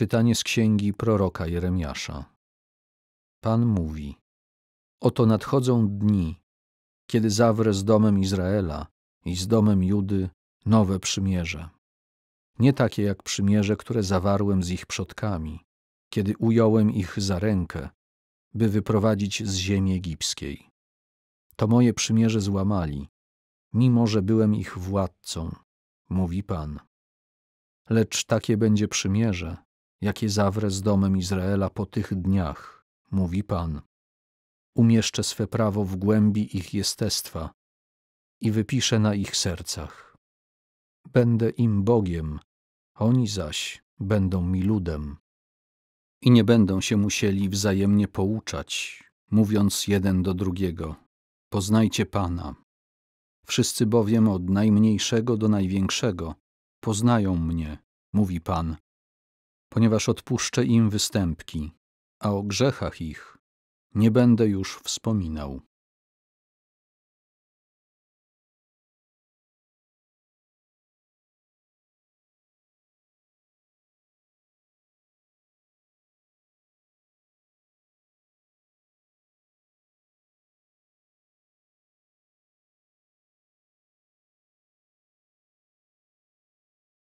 Czytanie z księgi proroka Jeremiasza. Pan mówi: Oto nadchodzą dni, kiedy zawrę z domem Izraela i z domem Judy nowe przymierze. Nie takie jak przymierze, które zawarłem z ich przodkami, kiedy ująłem ich za rękę, by wyprowadzić z ziemi egipskiej. To moje przymierze złamali, mimo że byłem ich władcą, mówi Pan. Lecz takie będzie przymierze, jakie zawrę z domem Izraela po tych dniach, mówi Pan. Umieszczę swe prawo w głębi ich jestestwa i wypiszę na ich sercach. Będę im Bogiem, oni zaś będą mi ludem. I nie będą się musieli wzajemnie pouczać, mówiąc jeden do drugiego: Poznajcie Pana. Wszyscy bowiem od najmniejszego do największego poznają mnie, mówi Pan ponieważ odpuszczę im występki, a o grzechach ich nie będę już wspominał.